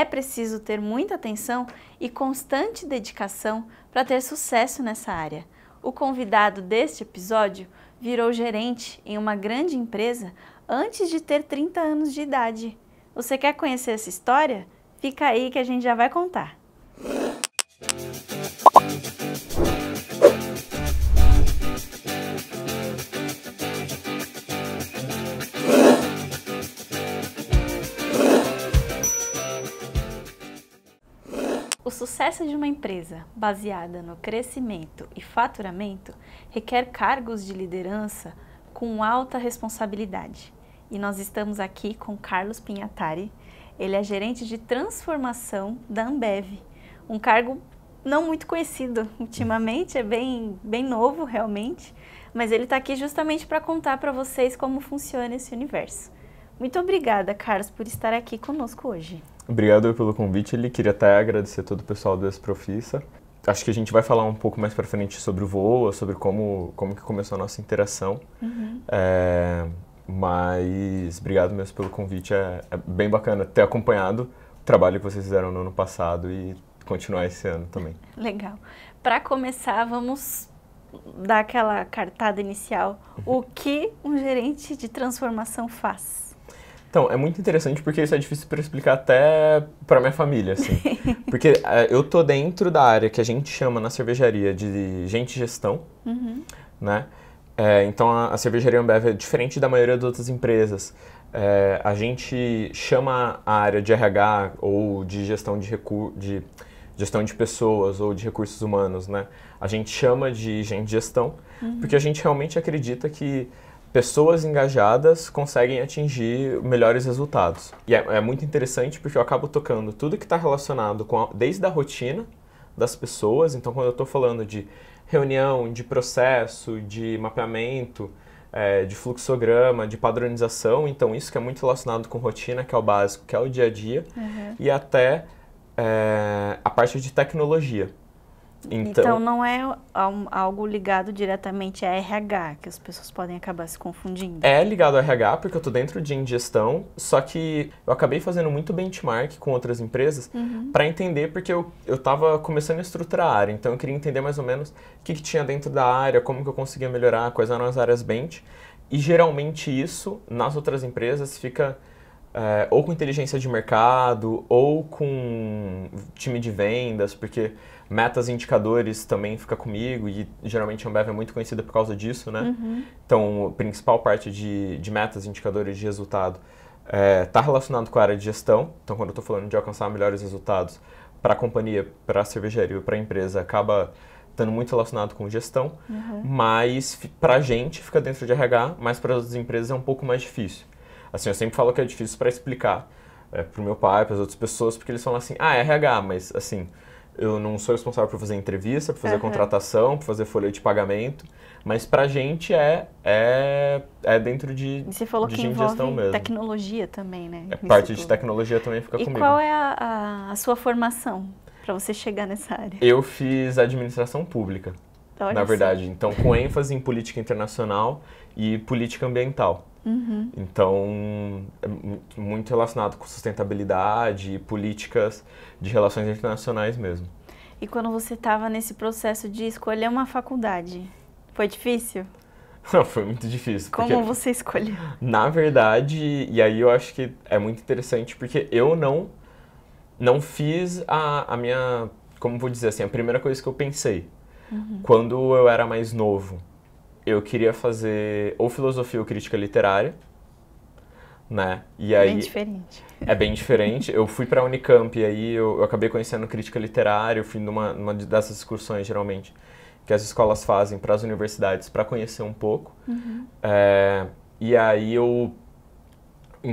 É preciso ter muita atenção e constante dedicação para ter sucesso nessa área. O convidado deste episódio virou gerente em uma grande empresa antes de ter 30 anos de idade. Você quer conhecer essa história? Fica aí que a gente já vai contar. sucesso de uma empresa baseada no crescimento e faturamento requer cargos de liderança com alta responsabilidade. E nós estamos aqui com Carlos Pinhatari. Ele é gerente de transformação da Ambev, um cargo não muito conhecido ultimamente, é bem, bem novo realmente, mas ele está aqui justamente para contar para vocês como funciona esse universo. Muito obrigada, Carlos, por estar aqui conosco hoje. Obrigado pelo convite, ele queria até agradecer todo o pessoal da Exprofissa. Acho que a gente vai falar um pouco mais para frente sobre o voo, sobre como como que começou a nossa interação. Uhum. É, mas obrigado mesmo pelo convite, é, é bem bacana ter acompanhado o trabalho que vocês fizeram no ano passado e continuar esse ano também. Legal. Para começar, vamos dar aquela cartada inicial. Uhum. o que um gerente de transformação faz? Então, é muito interessante porque isso é difícil para explicar até para minha família, assim. porque é, eu tô dentro da área que a gente chama na cervejaria de gente gestão, uhum. né? É, então, a, a, cervejaria Ambev é diferente da maioria das outras empresas. É, a gente chama a área de RH ou de gestão de de gestão de pessoas ou de recursos humanos, né? A gente chama de gente gestão uhum. porque a gente realmente acredita que pessoas engajadas conseguem atingir melhores resultados. E é, é, muito interessante porque eu acabo tocando tudo que está relacionado com a, desde a rotina das pessoas. Então, quando eu estou falando de reunião, de processo, de mapeamento, é, de fluxograma, de padronização, então isso que é muito relacionado com rotina, que é o básico, que é o dia a dia, uhum. e até é, a parte de tecnologia. Então, então, não é algo ligado diretamente a RH, que as pessoas podem acabar se confundindo. É ligado a RH, porque eu estou dentro de ingestão, só que eu acabei fazendo muito benchmark com outras empresas uhum. para entender, porque eu estava começando a estruturar a área, então eu queria entender mais ou menos o que, que tinha dentro da área, como que eu conseguia melhorar, quais eram as áreas bench. E geralmente isso, nas outras empresas, fica é, ou com inteligência de mercado, ou com time de vendas, porque metas e indicadores também fica comigo e geralmente a Ambev é muito conhecida por causa disso, né? Uhum. Então, a principal parte de, de metas, indicadores de resultado está é, tá relacionado com a área de gestão. Então, quando eu estou falando de alcançar melhores resultados para a companhia, para a cervejaria ou para a empresa, acaba estando muito relacionado com gestão, uhum. mas para a gente fica dentro de RH, mas para as empresas é um pouco mais difícil. Assim, eu sempre falo que é difícil para explicar é, para o meu pai, para as outras pessoas, porque eles falam assim, ah, é RH, mas assim, eu não sou responsável por fazer entrevista, por fazer uhum. contratação, por fazer folha de pagamento, mas pra gente é é, é dentro de e Você falou de que envolve tecnologia também, né? É parte tudo. de tecnologia também fica e comigo. E qual é a, a, a sua formação para você chegar nessa área? Eu fiz administração pública, Olha na verdade. Assim. Então, com ênfase em política internacional e política ambiental. Uhum. Então, é muito relacionado com sustentabilidade e políticas de relações internacionais mesmo. E quando você estava nesse processo de escolher uma faculdade, foi difícil? Não, foi muito difícil. Como porque, você escolheu? Na verdade, e aí eu acho que é muito interessante, porque eu não, não fiz a, a minha, como vou dizer assim, a primeira coisa que eu pensei. Uhum. Quando eu era mais novo, eu queria fazer ou filosofia ou crítica literária, né? E aí, bem diferente. É bem diferente. Eu fui para a Unicamp e aí eu, eu, acabei conhecendo crítica literária, eu fui numa, numa dessas excursões, geralmente, que as escolas fazem para as universidades para conhecer um pouco. Uhum. É, e aí eu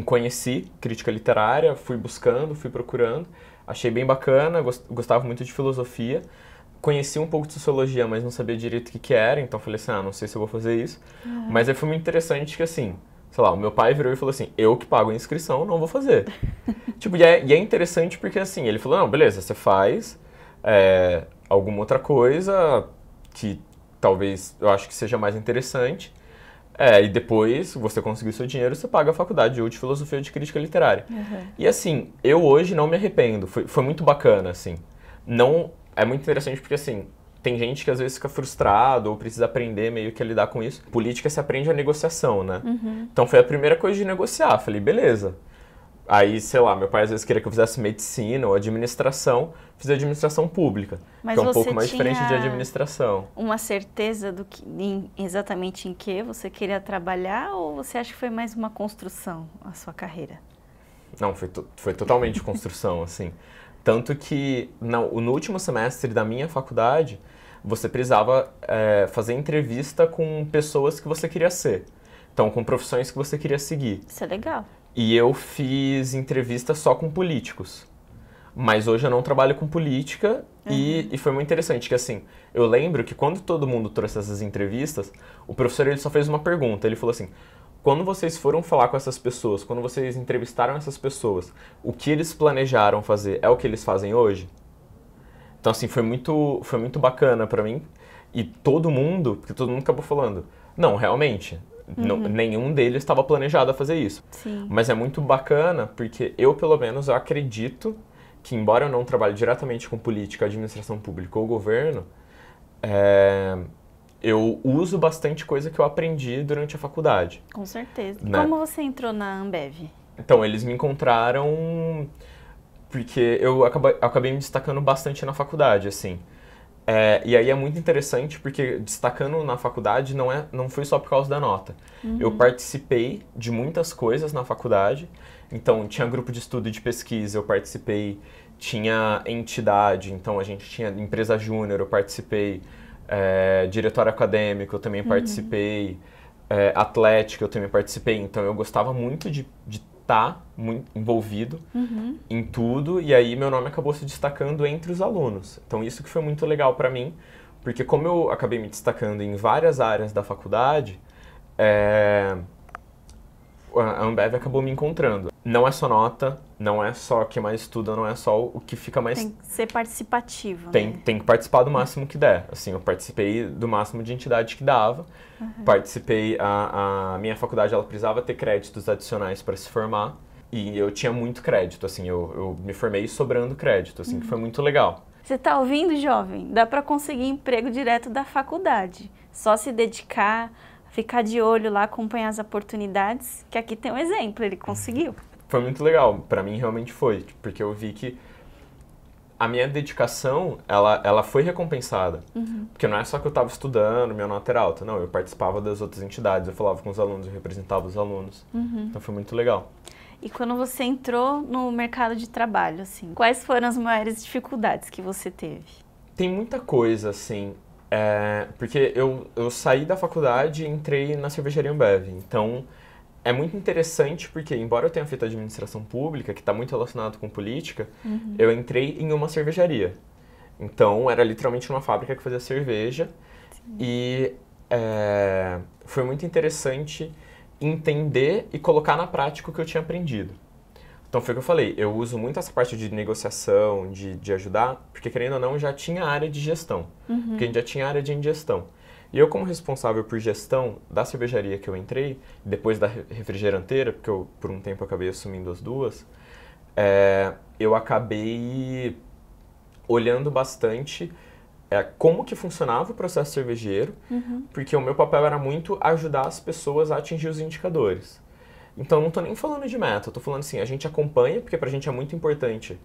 conheci crítica literária, fui buscando, fui procurando, achei bem bacana, gost, gostava muito de filosofia conhecia um pouco de sociologia, mas não sabia direito o que, que era, então falei assim, ah, não sei se eu vou fazer isso. Uhum. Mas aí foi muito interessante que, assim, sei lá, o meu pai virou e falou assim, eu que pago a inscrição, não vou fazer. tipo, e é, e é, interessante porque, assim, ele falou, não, beleza, você faz é, alguma outra coisa que talvez eu acho que seja mais interessante, é, e depois você conseguir seu dinheiro, você paga a faculdade ou de filosofia ou de crítica literária. Uhum. E assim, eu hoje não me arrependo, foi, foi muito bacana, assim. Não é muito interessante porque, assim, tem gente que às vezes fica frustrado ou precisa aprender meio que a lidar com isso. Política se aprende a negociação, né? Uhum. Então foi a primeira coisa de negociar. Falei, beleza. Aí, sei lá, meu pai às vezes queria que eu fizesse medicina ou administração, fiz administração pública, Mas que é um pouco mais diferente de administração. Uma certeza do que em, exatamente em que você queria trabalhar ou você acha que foi mais uma construção a sua carreira? Não, foi, to, foi totalmente construção, assim. Tanto que no, no último semestre da minha faculdade, você precisava é, fazer entrevista com pessoas que você queria ser. Então, com profissões que você queria seguir. Isso é legal. E eu fiz entrevista só com políticos. Mas hoje eu não trabalho com política uhum. e, e foi muito interessante que assim, eu lembro que quando todo mundo trouxe essas entrevistas, o professor ele só fez uma pergunta, ele falou assim: quando vocês foram falar com essas pessoas, quando vocês entrevistaram essas pessoas, o que eles planejaram fazer é o que eles fazem hoje? Então, assim, foi muito, foi muito bacana para mim. E todo mundo, porque todo mundo acabou falando, não, realmente, uhum. nenhum deles estava planejado a fazer isso. Sim. Mas é muito bacana, porque eu, pelo menos, eu acredito que, embora eu não trabalhe diretamente com política, administração pública ou governo, é, eu uso bastante coisa que eu aprendi durante a faculdade. Com certeza. Né? Como você entrou na Ambev? Então, eles me encontraram porque eu acabei, acabei me destacando bastante na faculdade, assim. É, e aí é muito interessante porque destacando na faculdade não, é, não foi só por causa da nota. Uhum. Eu participei de muitas coisas na faculdade. Então, tinha grupo de estudo e de pesquisa, eu participei. Tinha entidade, então a gente tinha empresa júnior, eu participei é, diretório acadêmico eu também uhum. participei, uhum. é, atlética eu também participei, então eu gostava muito de estar tá envolvido uhum. em tudo e aí meu nome acabou se destacando entre os alunos. Então isso que foi muito legal para mim, porque como eu acabei me destacando em várias áreas da faculdade, é, a Ambev acabou me encontrando não é só nota, não é só quem mais estuda, não é só o que fica mais. Tem que ser participativo. Né? Tem, né? tem que participar do máximo que der. Assim, eu participei do máximo de entidade que dava. Uhum. Participei, a, a minha faculdade ela precisava ter créditos adicionais para se formar. E eu tinha muito crédito, assim, eu, eu me formei sobrando crédito, assim, uhum. que foi uhum. muito legal. Você está ouvindo, jovem? Dá para conseguir emprego direto da faculdade. Só se dedicar, ficar de olho lá, acompanhar as oportunidades, que aqui tem um exemplo, ele conseguiu foi muito legal. para mim, realmente foi. Porque eu vi que a minha dedicação, ela, ela foi recompensada. Uhum. Porque não é só que eu estava estudando, minha nota era alta. Não, eu participava das outras entidades, eu falava com os alunos, eu representava os alunos. Uhum. Então foi muito legal. E quando você entrou no mercado de trabalho, assim, quais foram as maiores dificuldades que você teve? Tem muita coisa, assim, é, porque eu, eu saí da faculdade e entrei na cervejaria Ambev. Então, é muito interessante porque, embora eu tenha feito administração pública, que está muito relacionado com política, uhum. eu entrei em uma cervejaria. Então, era literalmente uma fábrica que fazia cerveja. Sim. E é, foi muito interessante entender e colocar na prática o que eu tinha aprendido. Então, foi o que eu falei. Eu uso muito essa parte de negociação, de, de ajudar, porque, querendo ou não, já tinha área de gestão. Uhum. Porque a gente já tinha área de ingestão. E eu, como responsável por gestão da cervejaria que eu entrei, depois da refrigeranteira, porque eu, por um tempo acabei assumindo as duas, é, eu acabei olhando bastante é, como que funcionava o processo cervejeiro, uhum. porque o meu papel era muito ajudar as pessoas a atingir os indicadores. Então, não estou nem falando de meta, estou falando assim, a gente acompanha, porque para a gente é muito importante.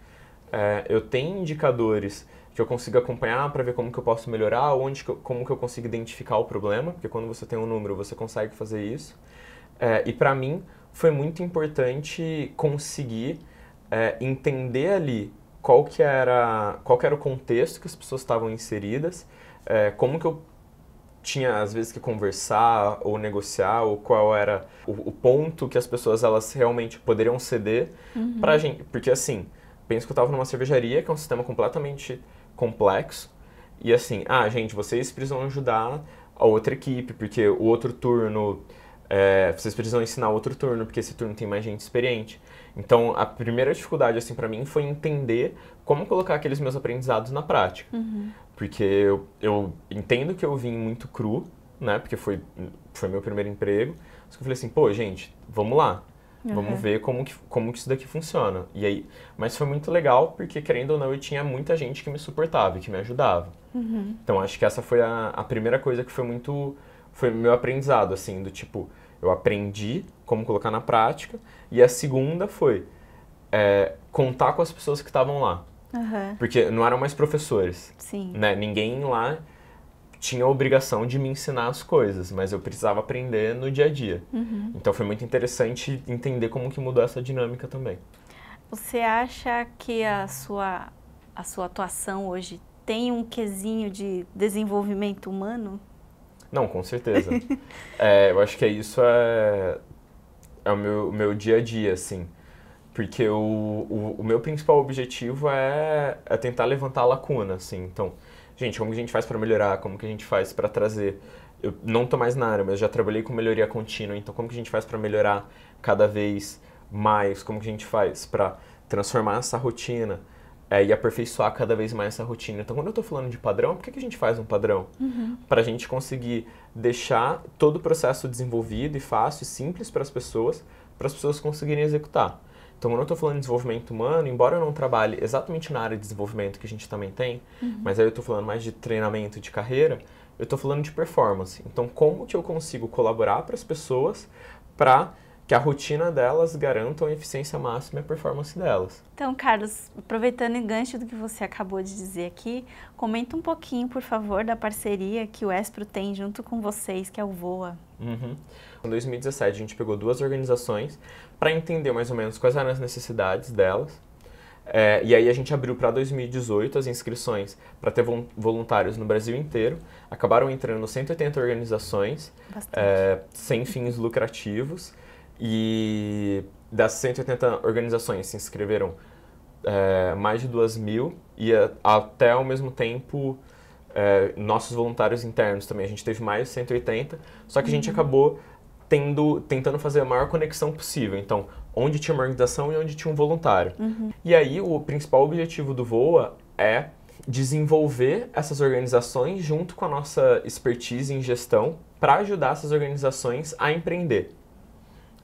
É, eu tenho indicadores que eu consiga acompanhar para ver como que eu posso melhorar, onde que eu, como que eu consigo identificar o problema, porque quando você tem um número você consegue fazer isso. É, e para mim foi muito importante conseguir é, entender ali qual que era qual que era o contexto que as pessoas estavam inseridas, é, como que eu tinha às vezes que conversar ou negociar ou qual era o, o ponto que as pessoas elas realmente poderiam ceder uhum. para gente, porque assim penso que eu estava numa cervejaria que é um sistema completamente complexo. E assim, ah, gente, vocês precisam ajudar a outra equipe, porque o outro turno. É, vocês precisam ensinar outro turno, porque esse turno tem mais gente experiente. Então, a primeira dificuldade, assim, para mim foi entender como colocar aqueles meus aprendizados na prática. Uhum. Porque eu, eu entendo que eu vim muito cru, né? Porque foi, foi meu primeiro emprego. Só que eu falei assim, pô, gente, vamos lá. Uhum. Vamos ver como que, como que isso daqui funciona. E aí, mas foi muito legal porque querendo ou não eu tinha muita gente que me suportava e que me ajudava. Uhum. Então acho que essa foi a, a primeira coisa que foi muito foi meu aprendizado assim do tipo eu aprendi como colocar na prática e a segunda foi é, contar com as pessoas que estavam lá. Uhum. Porque não eram mais professores. Sim. Né? Ninguém lá tinha a obrigação de me ensinar as coisas, mas eu precisava aprender no dia a dia. Uhum. Então foi muito interessante entender como que mudou essa dinâmica também. Você acha que a sua, a sua atuação hoje tem um quesinho de desenvolvimento humano? Não, com certeza. é, eu acho que é isso é, é o meu, meu dia a dia, assim. Porque o, o, o meu principal objetivo é, é tentar levantar a lacuna, assim. Então, gente, como que a gente faz para melhorar? Como que a gente faz para trazer? Eu não tô mais na área, mas já trabalhei com melhoria contínua, então como que a gente faz para melhorar cada vez mais? Como que a gente faz para transformar essa rotina? É, e aperfeiçoar cada vez mais essa rotina. Então, quando eu estou falando de padrão, por que, que a gente faz um padrão? Uhum. Para a gente conseguir deixar todo o processo desenvolvido e fácil e simples para as pessoas, para as pessoas conseguirem executar. Então, eu não estou falando de desenvolvimento humano, embora eu não trabalhe exatamente na área de desenvolvimento que a gente também tem, uhum. mas aí eu estou falando mais de treinamento de carreira, eu estou falando de performance. Então, como que eu consigo colaborar para as pessoas para que a rotina delas garantam a eficiência máxima e a performance delas. Então, Carlos, aproveitando o gancho do que você acabou de dizer aqui, comenta um pouquinho, por favor, da parceria que o Espro tem junto com vocês, que é o VOA. Uhum. Em 2017, a gente pegou duas organizações para entender mais ou menos quais eram as necessidades delas. É, e aí a gente abriu para 2018 as inscrições para ter voluntários no Brasil inteiro. Acabaram entrando 180 organizações é, sem fins lucrativos e das 180 organizações se inscreveram é, mais de 2 mil e a, até ao mesmo tempo é, nossos voluntários internos também. A gente teve mais de 180, só que a gente uhum. acabou tendo, tentando fazer a maior conexão possível. Então, onde tinha uma organização e onde tinha um voluntário. Uhum. E aí, o principal objetivo do VOA é desenvolver essas organizações junto com a nossa expertise em gestão para ajudar essas organizações a empreender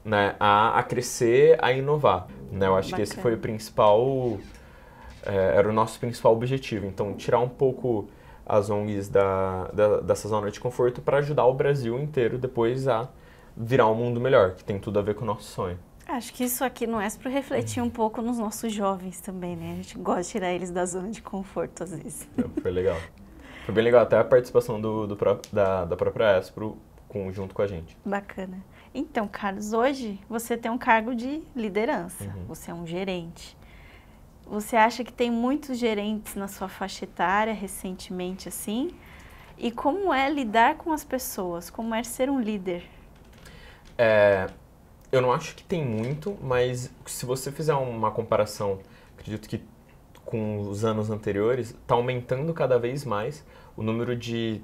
né, a, a crescer, a inovar. Né? Eu acho Bacana. que esse foi o principal, é, era o nosso principal objetivo. Então, tirar um pouco as ONGs da, da dessa zona de conforto para ajudar o Brasil inteiro depois a virar um mundo melhor, que tem tudo a ver com o nosso sonho. Acho que isso aqui não é para refletir um pouco nos nossos jovens também, né? A gente gosta de tirar eles da zona de conforto às vezes. Foi legal. Foi bem legal até a participação do, do da, da própria Espro com, junto com a gente. Bacana. Então, Carlos, hoje você tem um cargo de liderança, uhum. você é um gerente. Você acha que tem muitos gerentes na sua faixa etária recentemente assim? E como é lidar com as pessoas? Como é ser um líder? É, eu não acho que tem muito, mas se você fizer uma comparação, acredito que com os anos anteriores, está aumentando cada vez mais o número de,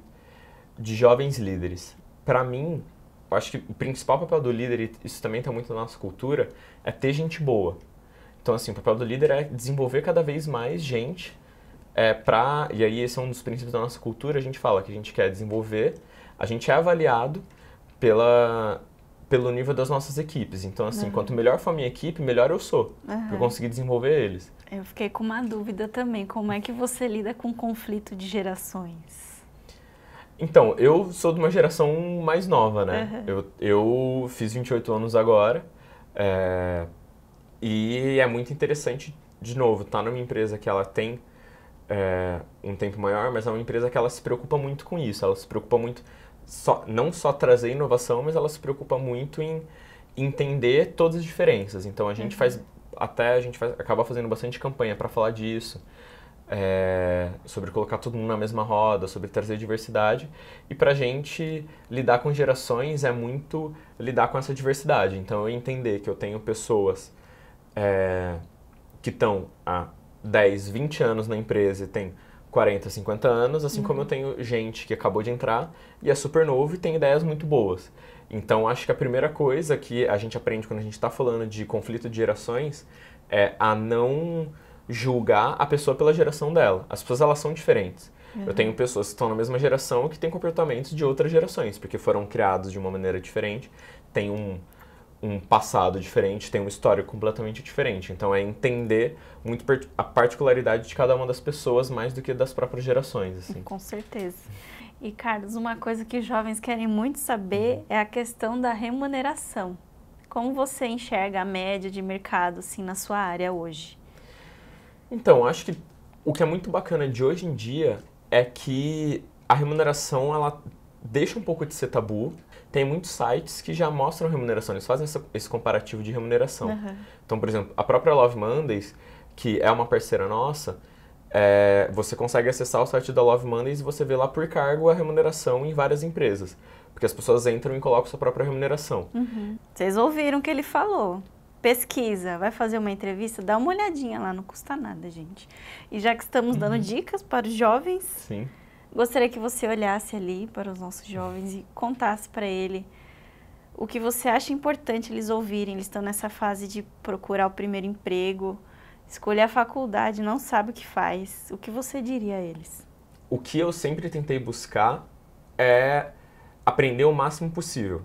de jovens líderes para mim, eu acho que o principal papel do líder, e isso também está muito na nossa cultura, é ter gente boa. Então, assim, o papel do líder é desenvolver cada vez mais gente é, para... E aí, esse é um dos princípios da nossa cultura, a gente fala que a gente quer desenvolver, a gente é avaliado pela, pelo nível das nossas equipes. Então, assim, uhum. quanto melhor for a minha equipe, melhor eu sou, uhum. para conseguir desenvolver eles. Eu fiquei com uma dúvida também, como é que você lida com conflito de gerações? Então, eu sou de uma geração mais nova, né? Uhum. Eu, eu fiz 28 anos agora. É, e é muito interessante, de novo, estar tá numa empresa que ela tem é, um tempo maior, mas é uma empresa que ela se preocupa muito com isso. Ela se preocupa muito, só, não só trazer inovação, mas ela se preocupa muito em entender todas as diferenças. Então, a gente uhum. faz até a gente faz, acaba fazendo bastante campanha para falar disso é, sobre colocar todo mundo na mesma roda, sobre trazer diversidade. E para a gente lidar com gerações é muito lidar com essa diversidade. Então eu entender que eu tenho pessoas é, que estão há 10, 20 anos na empresa e têm 40, 50 anos, assim uhum. como eu uhum. tenho gente que acabou de entrar e é super novo e tem ideias muito boas. Então acho que a primeira coisa que a gente aprende quando a gente está falando de conflito de gerações é a não julgar a pessoa pela geração dela. As pessoas, elas são diferentes. Uhum. Eu tenho pessoas que estão na mesma geração que têm comportamentos de outras gerações, porque foram criados de uma maneira diferente, têm um, um passado diferente, têm uma história completamente diferente. Então é entender muito a particularidade de cada uma das pessoas mais do que das próprias gerações. Assim. Com certeza. E Carlos, uma coisa que jovens querem muito saber uhum. é a questão da remuneração. Como você enxerga a média de mercado assim na sua área hoje? Então, acho que o que é muito bacana de hoje em dia é que a remuneração ela deixa um pouco de ser tabu. Tem muitos sites que já mostram remuneração, eles fazem essa, esse comparativo de remuneração. Uhum. Então, por exemplo, a própria Love Mondays, que é uma parceira nossa, é, você consegue acessar o site da Love Mondays e você vê lá por cargo a remuneração em várias empresas. Porque as pessoas entram e colocam sua própria remuneração. Uhum. Vocês ouviram o que ele falou pesquisa, vai fazer uma entrevista, dá uma olhadinha lá, não custa nada, gente. E já que estamos dando uhum. dicas para os jovens, Sim. gostaria que você olhasse ali para os nossos jovens e contasse para ele o que você acha importante eles ouvirem. Eles estão nessa fase de procurar o primeiro emprego, escolher a faculdade, não sabe o que faz. O que você diria a eles? O que eu sempre tentei buscar é aprender o máximo possível.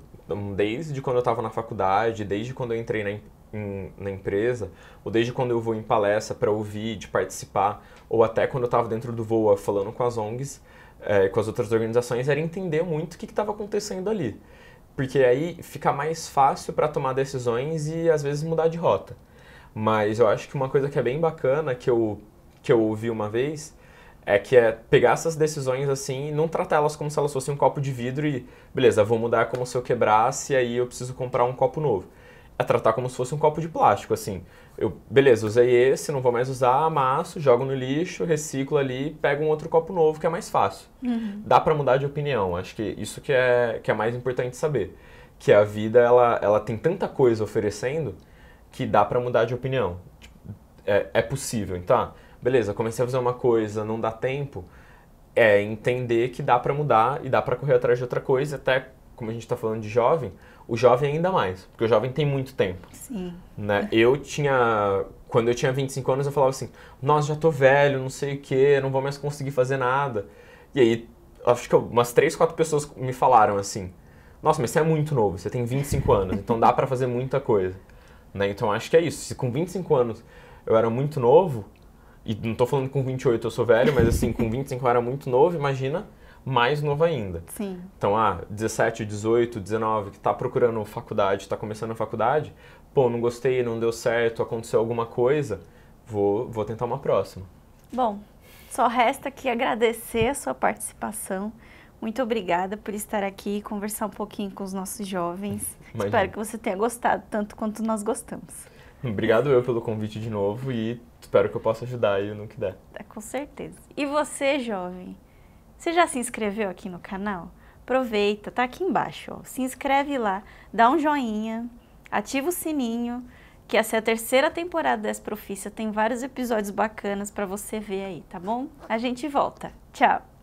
Desde quando eu estava na faculdade, desde quando eu entrei na, em, na empresa, ou desde quando eu vou em palestra para ouvir, de participar, ou até quando eu estava dentro do Voa falando com as ONGs, é, com as outras organizações, era entender muito o que estava acontecendo ali. Porque aí fica mais fácil para tomar decisões e às vezes mudar de rota. Mas eu acho que uma coisa que é bem bacana que eu, que eu ouvi uma vez é que é pegar essas decisões assim e não tratá-las como se elas fossem um copo de vidro e, beleza, vou mudar como se eu quebrasse e aí eu preciso comprar um copo novo é tratar como se fosse um copo de plástico, assim. Eu, beleza, usei esse, não vou mais usar, amasso, jogo no lixo, reciclo ali, pego um outro copo novo que é mais fácil. Uhum. Dá para mudar de opinião, acho que isso que é, que é mais importante saber. Que a vida, ela, ela tem tanta coisa oferecendo que dá para mudar de opinião. Tipo, é, é possível, então, beleza, comecei a fazer uma coisa, não dá tempo, é entender que dá para mudar e dá para correr atrás de outra coisa, até como a gente está falando de jovem, o jovem ainda mais, porque o jovem tem muito tempo. Sim. Né? Eu tinha, quando eu tinha 25 anos, eu falava assim, nossa, já tô velho, não sei o que, não vou mais conseguir fazer nada. E aí, acho que umas três, quatro pessoas me falaram assim, nossa, mas você é muito novo, você tem 25 anos, então dá para fazer muita coisa. Né? Então acho que é isso, se com 25 anos eu era muito novo, e não tô falando com 28 eu sou velho, mas assim, com 25 eu era muito novo, imagina mais novo ainda. Sim. Então, ah, 17, 18, 19, que está procurando faculdade, está começando a faculdade, pô, não gostei, não deu certo, aconteceu alguma coisa, vou, vou tentar uma próxima. Bom, só resta que agradecer a sua participação. Muito obrigada por estar aqui e conversar um pouquinho com os nossos jovens. Imagina. Espero que você tenha gostado tanto quanto nós gostamos. Obrigado eu pelo convite de novo e espero que eu possa ajudar aí no que der. É com certeza. E você, jovem? Você já se inscreveu aqui no canal? Aproveita, tá aqui embaixo, ó. se inscreve lá, dá um joinha, ativa o sininho, que essa é a terceira temporada dessa Profícia, tem vários episódios bacanas para você ver aí, tá bom? A gente volta. Tchau!